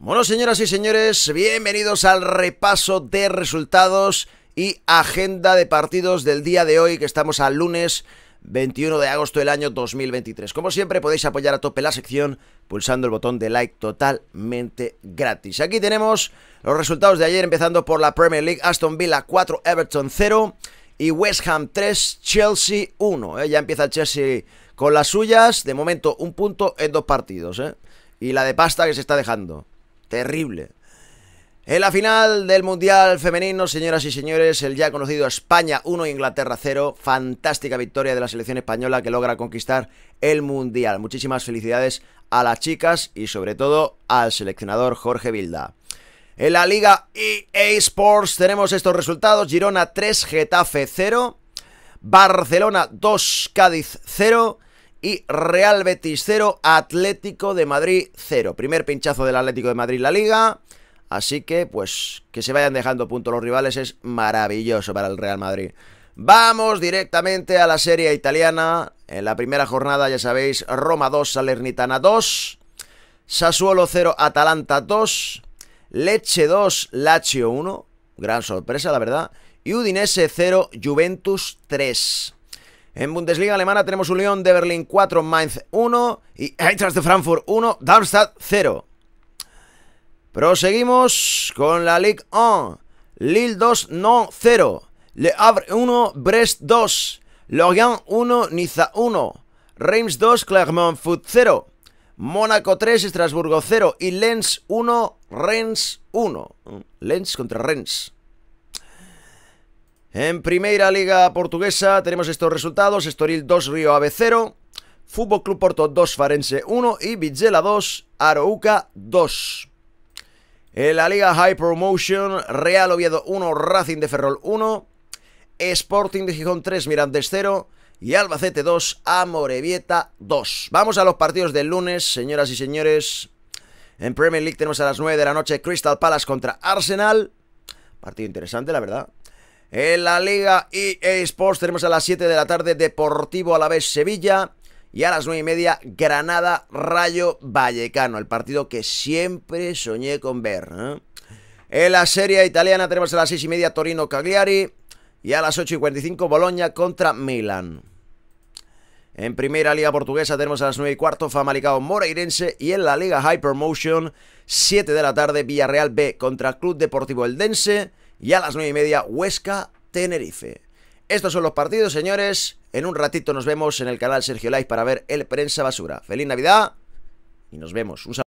Bueno, señoras y señores, bienvenidos al repaso de resultados y agenda de partidos del día de hoy, que estamos al lunes 21 de agosto del año 2023. Como siempre, podéis apoyar a tope la sección pulsando el botón de like totalmente gratis. Aquí tenemos los resultados de ayer, empezando por la Premier League, Aston Villa 4, Everton 0 y West Ham 3, Chelsea 1. ¿eh? Ya empieza Chelsea con las suyas, de momento un punto en dos partidos. ¿eh? Y la de pasta que se está dejando terrible. En la final del Mundial Femenino, señoras y señores, el ya conocido España 1, Inglaterra 0, fantástica victoria de la selección española que logra conquistar el Mundial. Muchísimas felicidades a las chicas y sobre todo al seleccionador Jorge Vilda. En la liga EA Sports tenemos estos resultados, Girona 3, Getafe 0, Barcelona 2, Cádiz 0, y Real Betis 0, Atlético de Madrid 0. Primer pinchazo del Atlético de Madrid en la liga. Así que, pues, que se vayan dejando puntos los rivales es maravilloso para el Real Madrid. Vamos directamente a la Serie Italiana. En la primera jornada, ya sabéis, Roma 2, Salernitana 2, Sassuolo 0, Atalanta 2, Leche 2, Lazio 1. Gran sorpresa, la verdad. Y Udinese 0, Juventus 3. En Bundesliga alemana tenemos un León de Berlín 4, Mainz 1 y Eintracht de Frankfurt 1, Darmstadt 0. Proseguimos con la Ligue 1. Lille 2, no 0. Le Havre 1, Brest 2. Lorient 1, Niza 1. Reims 2, Clermont Foot 0. Mónaco 3, Estrasburgo 0. Y Lens 1, Rennes 1. Lens contra Rennes. En Primera Liga Portuguesa tenemos estos resultados: Estoril 2, Río Ave 0, Fútbol Club Porto 2, Farense 1 y Vigela 2, Arouca 2. En la Liga High Promotion, Real Oviedo 1, Racing de Ferrol 1, Sporting de Gijón 3, Mirantes 0 y Albacete 2, Amorebieta 2. Vamos a los partidos del lunes, señoras y señores. En Premier League tenemos a las 9 de la noche Crystal Palace contra Arsenal. Partido interesante, la verdad. En la Liga EA Sports tenemos a las 7 de la tarde Deportivo vez Sevilla y a las 9 y media Granada Rayo Vallecano, el partido que siempre soñé con ver. ¿eh? En la Serie Italiana tenemos a las 6 y media Torino Cagliari y a las 8 y 45 Boloña contra Milan. En Primera Liga Portuguesa tenemos a las 9 y cuarto Famalicao Moreirense y en la Liga Hypermotion 7 de la tarde Villarreal B contra Club Deportivo Eldense y a las 9 y media Huesca-Tenerife. Estos son los partidos, señores. En un ratito nos vemos en el canal Sergio Live para ver el Prensa Basura. ¡Feliz Navidad! Y nos vemos. Un